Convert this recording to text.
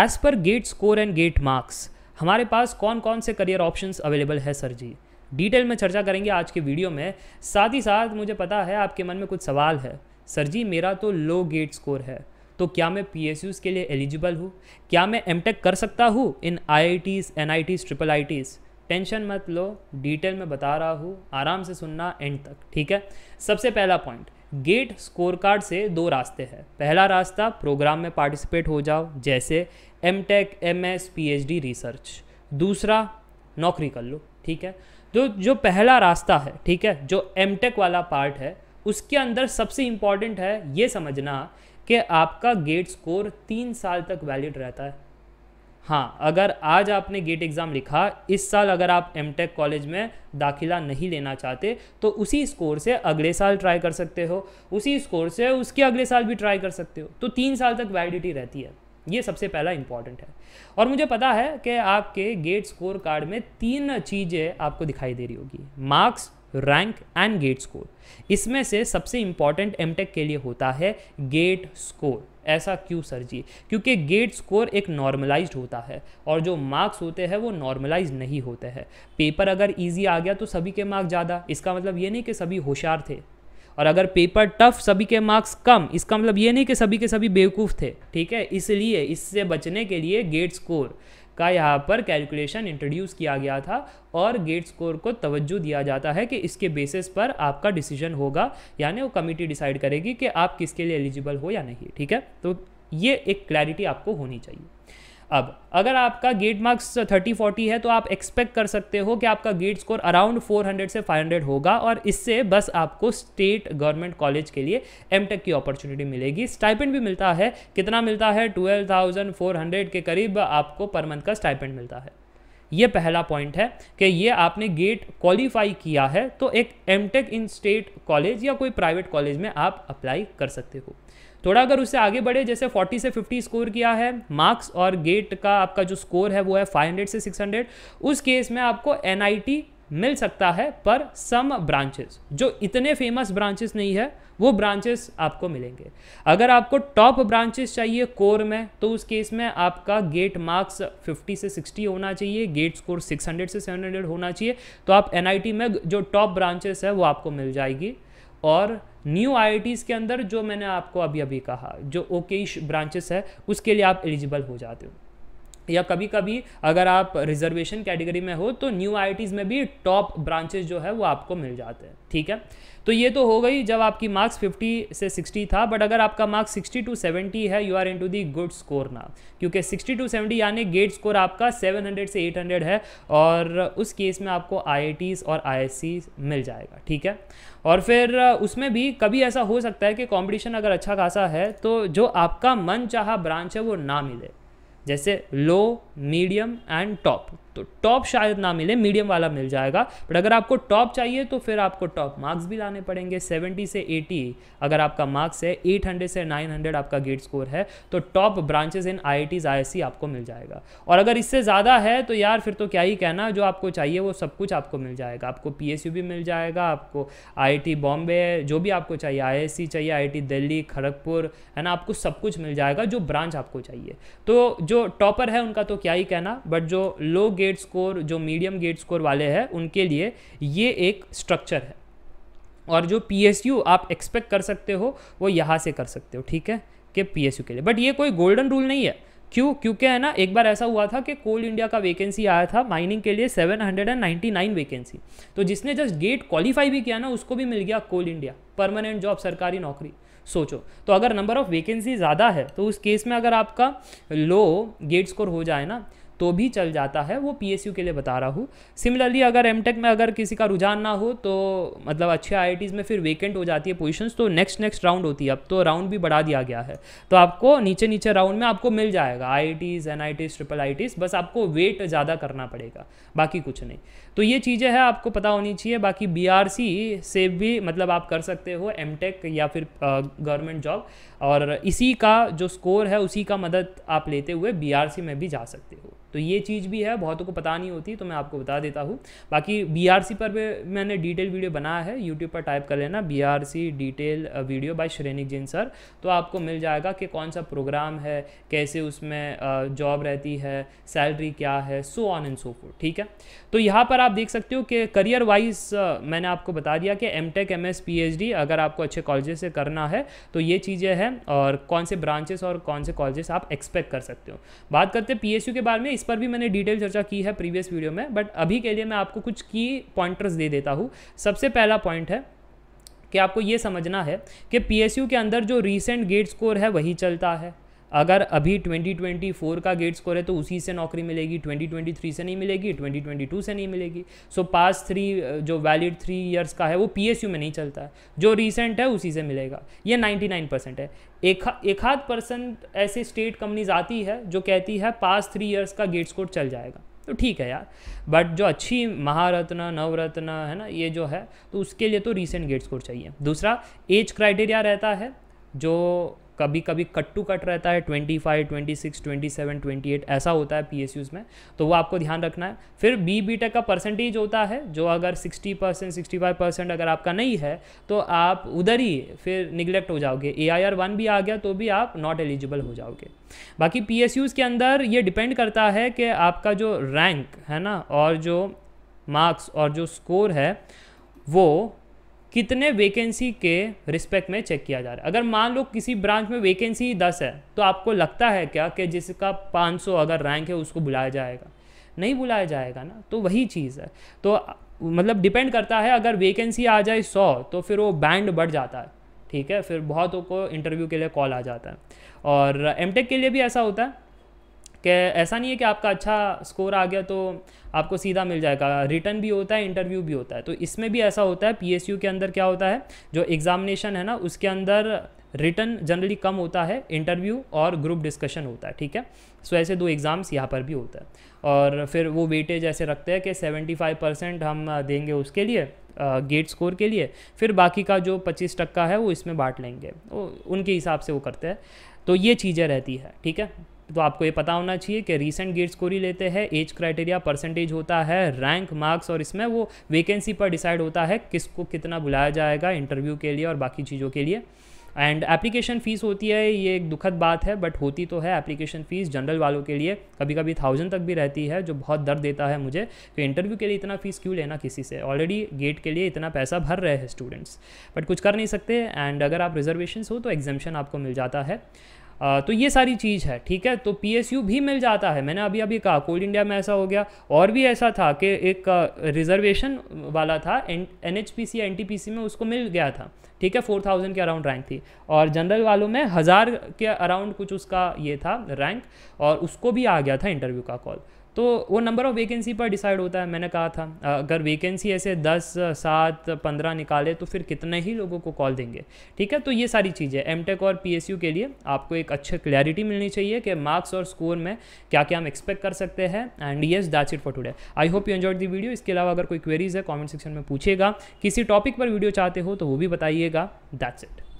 as per GATE score and GATE marks हमारे पास कौन कौन से करियर ऑप्शंस अवेलेबल है सर जी डिटेल में चर्चा करेंगे आज के वीडियो में साथ ही साथ मुझे पता है आपके मन में कुछ सवाल है सर जी मेरा तो लो गेट स्कोर है तो क्या मैं पी के लिए एलिजिबल हूँ क्या मैं एम कर सकता हूँ इन I I Ts N I Ts triple I Ts tension मत लो डिटेल में बता रहा हूँ आराम से सुनना एंड तक ठीक है सबसे पहला पॉइंट गेट स्कोर कार्ड से दो रास्ते हैं पहला रास्ता प्रोग्राम में पार्टिसिपेट हो जाओ जैसे M Tech M S P H D research दूसरा नौकरी कर लो ठीक है जो तो जो पहला रास्ता है ठीक है जो एम टेक वाला पार्ट है उसके अंदर सबसे इम्पॉर्टेंट है ये समझना कि आपका गेट स्कोर तीन साल तक वैलिड रहता है हाँ अगर आज आपने गेट एग्ज़ाम लिखा इस साल अगर आप एम कॉलेज में दाखिला नहीं लेना चाहते तो उसी स्कोर से अगले साल ट्राई कर सकते हो उसी स्कोर से उसके अगले साल भी ट्राई कर सकते हो तो तीन साल तक वैलिडिटी रहती है ये सबसे पहला इंपॉर्टेंट है और मुझे पता है कि आपके गेट स्कोर कार्ड में तीन चीज़ें आपको दिखाई दे रही होगी marks rank and GATE score इसमें से सबसे इंपॉर्टेंट एम के लिए होता है गेट स्कोर ऐसा क्यों सर जी क्योंकि गेट स्कोर एक नॉर्मलाइज होता है और जो मार्क्स होते हैं वो नॉर्मलाइज नहीं होते हैं पेपर अगर ईजी आ गया तो सभी के मार्क्स ज़्यादा इसका मतलब ये नहीं कि सभी होशियार थे और अगर पेपर टफ सभी के मार्क्स कम इसका मतलब ये नहीं कि सभी के सभी बेवकूफ़ थे ठीक है इसलिए इससे बचने के लिए गेट स्कोर का यहाँ पर कैलकुलेशन इंट्रोड्यूस किया गया था और गेट स्कोर को तवज्जो दिया जाता है कि इसके बेसिस पर आपका डिसीजन होगा यानी वो कमेटी डिसाइड करेगी कि आप किसके लिए एलिजिबल हो या नहीं ठीक है तो ये एक क्लैरिटी आपको होनी चाहिए अब अगर आपका गेट मार्क्स 30 40 है तो आप एक्सपेक्ट कर सकते हो कि आपका गेट स्कोर अराउंड 400 से 500 होगा और इससे बस आपको स्टेट गवर्नमेंट कॉलेज के लिए एम की अपॉर्चुनिटी मिलेगी स्टाइपेंड भी मिलता है कितना मिलता है 12,400 के करीब आपको पर मंथ का स्टाइपेंड मिलता है ये पहला पॉइंट है कि ये आपने गेट क्वालिफाई किया है तो एक एम इन स्टेट कॉलेज या कोई प्राइवेट कॉलेज में आप अप्लाई कर सकते हो थोड़ा अगर उससे आगे बढ़े जैसे 40 से 50 स्कोर किया है मार्क्स और गेट का आपका जो स्कोर है वो है 500 से 600 उस केस में आपको एन मिल सकता है पर सम ब्रांचेस जो इतने फेमस ब्रांचेस नहीं है वो ब्रांचेस आपको मिलेंगे अगर आपको टॉप ब्रांचेस चाहिए कोर में तो उस केस में आपका गेट मार्क्स 50 से 60 होना चाहिए गेट स्कोर 600 से 700 होना चाहिए तो आप एन में जो टॉप ब्रांचेस है वो आपको मिल जाएगी और न्यू आई के अंदर जो मैंने आपको अभी अभी कहा जो ओकेश ब्रांचेस है उसके लिए आप एलिजिबल हो जाते हो या कभी कभी अगर आप रिजर्वेशन कैटेगरी में हो तो न्यू आई में भी टॉप ब्रांचेज जो है वो आपको मिल जाते हैं ठीक है तो ये तो हो गई जब आपकी मार्क्स 50 से 60 था बट अगर आपका मार्क्स 60 टू 70 है you are in to the good score ना क्योंकि 60 टू 70 यानी गेट स्कोर आपका 700 से 800 है और उस केस में आपको आई और आई मिल जाएगा ठीक है और फिर उसमें भी कभी ऐसा हो सकता है कि कॉम्पिटिशन अगर अच्छा खासा है तो जो आपका मन चाह ब्रांच है वो ना मिले जैसे लो मीडियम एंड टॉप तो टॉप शायद ना मिले मीडियम वाला मिल जाएगा बट अगर आपको टॉप चाहिए तो फिर आपको टॉप मार्क्स भी लाने पड़ेंगे 70 से 80 अगर आपका मार्क्स है 800 से 900 आपका गेट स्कोर है तो टॉप ब्रांचेस इन आई आई आपको मिल जाएगा और अगर इससे ज़्यादा है तो यार फिर तो क्या ही कहना जो आपको चाहिए वो सब कुछ आपको मिल जाएगा आपको पी भी मिल जाएगा आपको आई बॉम्बे जो भी आपको चाहिए आई चाहिए आई दिल्ली खड़गपुर है ना आपको सब कुछ मिल जाएगा जो ब्रांच आपको चाहिए तो जो टॉपर है उनका तो क्या ही कहना बट जो लोग गेट स्कोर जो मीडियम गेट स्कोर वाले हैं उनके लिए ये एक स्ट्रक्चर है और जो पीएसयू आप एक्सपेक्ट कर सकते हो वो यहाँ से कर सकते हो ठीक है कि पीएसयू के लिए बट ये कोई गोल्डन रूल नहीं है क्यों क्योंकि है ना एक बार ऐसा हुआ था कि कोल इंडिया का वैकेंसी आया था माइनिंग के लिए 799 वैकेंसी तो जिसने जस्ट गेट क्वालिफाई भी किया ना उसको भी मिल गया कोल इंडिया परमानेंट जॉब सरकारी नौकरी सोचो तो अगर नंबर ऑफ वैकेंसी ज़्यादा है तो उस केस में अगर आपका लो गेट स्कोर हो जाए ना तो भी चल जाता है वो पी के लिए बता रहा हूँ सिमिलरली अगर एम में अगर किसी का रुझान ना हो तो मतलब अच्छे आई में फिर वेकेंट हो जाती है पोजिशन तो नेक्स्ट नेक्स्ट राउंड होती है अब तो राउंड भी बढ़ा दिया गया है तो आपको नीचे नीचे राउंड में आपको मिल जाएगा आई आई ट्रिपल आई बस आपको वेट ज़्यादा करना पड़ेगा बाकी कुछ नहीं तो ये चीज़ें हैं आपको पता होनी चाहिए बाकी बी से भी मतलब आप कर सकते हो एम या फिर गवर्नमेंट जॉब और इसी का जो स्कोर है उसी का मदद आप लेते हुए बी में भी जा सकते हो तो ये चीज़ भी है बहुतों को पता नहीं होती तो मैं आपको बता देता हूँ बाकी बी पर भी मैंने डिटेल वीडियो बनाया है यूट्यूब पर टाइप कर लेना बी detail video by Shrenik Jain sir तो आपको मिल जाएगा कि कौन सा प्रोग्राम है कैसे उसमें जॉब रहती है सैलरी क्या है सो ऑन एंड सो फो ठीक है तो यहाँ पर आप देख सकते हो कि करियर वाइज मैंने आपको बता दिया कि M Tech M S P H D अगर आपको अच्छे कॉलेजेस से करना है तो ये चीज़ें हैं और कौन से ब्रांचेस और कौन से कॉलेजेस आप एक्सपेक्ट कर सकते हो बात करते हैं पी एस यू के बारे में इस पर भी मैंने डिटेल चर्चा की है प्रीवियस वीडियो में बट अभी के लिए मैं आपको कुछ की पॉइंटर्स दे देता हूँ सबसे पहला पॉइंट है कि आपको ये समझना है कि पीएसयू के अंदर जो रीसेंट गेट स्कोर है वही चलता है अगर अभी 2024 का गेट स्कोर है तो उसी से नौकरी मिलेगी 2023 से नहीं मिलेगी 2022 से नहीं मिलेगी सो पास थ्री जो वैलिड थ्री ईयर्स का है वो पीएसयू में नहीं चलता है जो रिसेंट है उसी से मिलेगा ये 99 परसेंट है एक आध परसेंट ऐसे स्टेट कंपनीज आती है जो कहती है पास थ्री ईयर्स का गेट स्कोर चल जाएगा तो ठीक है यार बट जो अच्छी महारत्न नवरत्न है ना ये जो है तो उसके लिए तो रिसेंट गेट स्कोर चाहिए दूसरा एज क्राइटेरिया रहता है जो कभी कभी कट टू कट रहता है 25, 26, 27, 28 ऐसा होता है पी में तो वो आपको ध्यान रखना है फिर बी बी का परसेंटेज होता है जो अगर 60 परसेंट सिक्सटी अगर आपका नहीं है तो आप उधर ही फिर निगलेक्ट हो जाओगे ए आई आर वन भी आ गया तो भी आप नॉट एलिजिबल हो जाओगे बाकी पी के अंदर ये डिपेंड करता है कि आपका जो रैंक है ना और जो मार्क्स और जो स्कोर है वो कितने वैकेंसी के रिस्पेक्ट में चेक किया जा रहा है अगर मान लो किसी ब्रांच में वैकेंसी दस है तो आपको लगता है क्या कि जिसका 500 अगर रैंक है उसको बुलाया जाएगा नहीं बुलाया जाएगा ना तो वही चीज़ है तो मतलब डिपेंड करता है अगर वैकेंसी आ जाए सौ तो फिर वो बैंड बढ़ जाता है ठीक है फिर बहुतों को इंटरव्यू के लिए कॉल आ जाता है और एम के लिए भी ऐसा होता है कि ऐसा नहीं है कि आपका अच्छा स्कोर आ गया तो आपको सीधा मिल जाएगा रिटर्न भी होता है इंटरव्यू भी होता है तो इसमें भी ऐसा होता है पी के अंदर क्या होता है जो एग्जामिनेशन है ना उसके अंदर रिटर्न जनरली कम होता है इंटरव्यू और ग्रुप डिस्कशन होता है ठीक है सो ऐसे दो एग्ज़ाम्स यहाँ पर भी होता है और फिर वो वेटेज ऐसे रखते हैं कि 75 परसेंट हम देंगे उसके लिए गेट स्कोर के लिए फिर बाकी का जो 25 टक्का है वो इसमें बांट लेंगे उनके हिसाब से वो करते हैं तो ये चीज़ें रहती है ठीक है तो आपको ये पता होना चाहिए कि रीसेंट गेट स्कोरी लेते हैं एज क्राइटेरिया परसेंटेज होता है रैंक मार्क्स और इसमें वो वैकेंसी पर डिसाइड होता है किसको कितना बुलाया जाएगा इंटरव्यू के लिए और बाकी चीज़ों के लिए एंड एप्लीकेशन फ़ीस होती है ये एक दुखद बात है बट होती तो है एप्लीकेशन फ़ीस जनरल वालों के लिए कभी कभी थाउजेंड तक भी रहती है जो बहुत दर्द देता है मुझे कि इंटरव्यू के लिए इतना फ़ीस क्यों लेना किसी से ऑलरेडी गेट के लिए इतना पैसा भर रहे हैं स्टूडेंट्स बट कुछ कर नहीं सकते एंड अगर आप रिजर्वेशन हो तो एग्जामेशन आपको मिल जाता है तो ये सारी चीज़ है ठीक है तो पी भी मिल जाता है मैंने अभी अभी कहा कोल्ड इंडिया में ऐसा हो गया और भी ऐसा था कि एक रिजर्वेशन वाला था N H P C N T P C में उसको मिल गया था ठीक है फोर थाउजेंड के अराउंड रैंक थी और जनरल वालों में हज़ार के अराउंड कुछ उसका ये था रैंक और उसको भी आ गया था इंटरव्यू का कॉल तो वो नंबर ऑफ़ वेकेंसी पर डिसाइड होता है मैंने कहा था अगर वेकेंसी ऐसे दस सात पंद्रह निकाले तो फिर कितने ही लोगों को कॉल देंगे ठीक है तो ये सारी चीज़ें एम और पी के लिए आपको एक अच्छे क्लैरिटी मिलनी चाहिए कि मार्क्स और स्कोर में क्या क्या हम एक्सपेक्ट कर सकते हैं and yes that's it for today I hope you enjoy the video इसके अलावा अगर कोई क्वेरीज है कॉमेंट सेक्शन में पूछेगा किसी टॉपिक पर वीडियो चाहते हो तो वो भी बताइएगा दैट्स इट